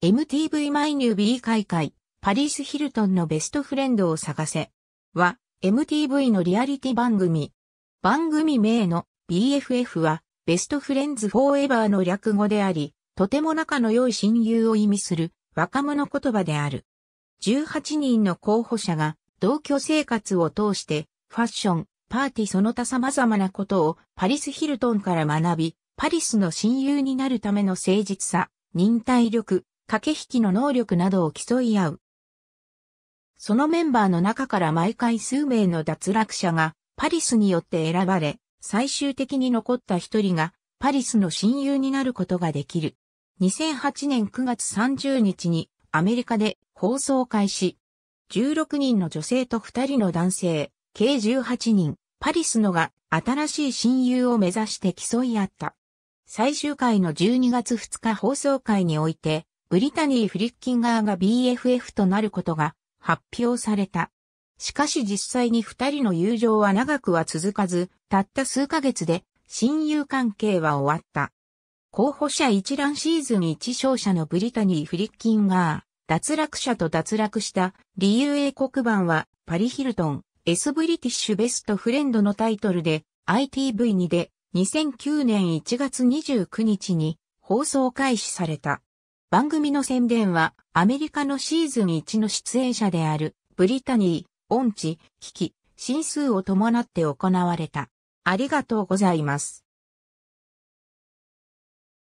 MTV マイニューー開会、パリス・ヒルトンのベストフレンドを探せ。は、MTV のリアリティ番組。番組名の BFF は、ベストフレンズ・フォーエバーの略語であり、とても仲の良い親友を意味する若者言葉である。18人の候補者が同居生活を通してファッション、パーティーその他様々なことをパリス・ヒルトンから学び、パリスの親友になるための誠実さ、忍耐力、駆け引きの能力などを競い合う。そのメンバーの中から毎回数名の脱落者がパリスによって選ばれ、最終的に残った一人がパリスの親友になることができる。2008年9月30日にアメリカで放送開始。16人の女性と2人の男性、計18人、パリスのが新しい親友を目指して競い合った。最終回の12月2日放送回において、ブリタニー・フリッキンガーが BFF となることが発表された。しかし実際に二人の友情は長くは続かず、たった数ヶ月で親友関係は終わった。候補者一覧シーズン一勝者のブリタニー・フリッキンガー、脱落者と脱落した理由英国版はパリ・ヒルトン、エス・ブリティッシュ・ベスト・フレンドのタイトルで ITV2 で2009年1月29日に放送開始された。番組の宣伝は、アメリカのシーズン1の出演者である、ブリタニー、オキキ、シンス数を伴って行われた。ありがとうございます。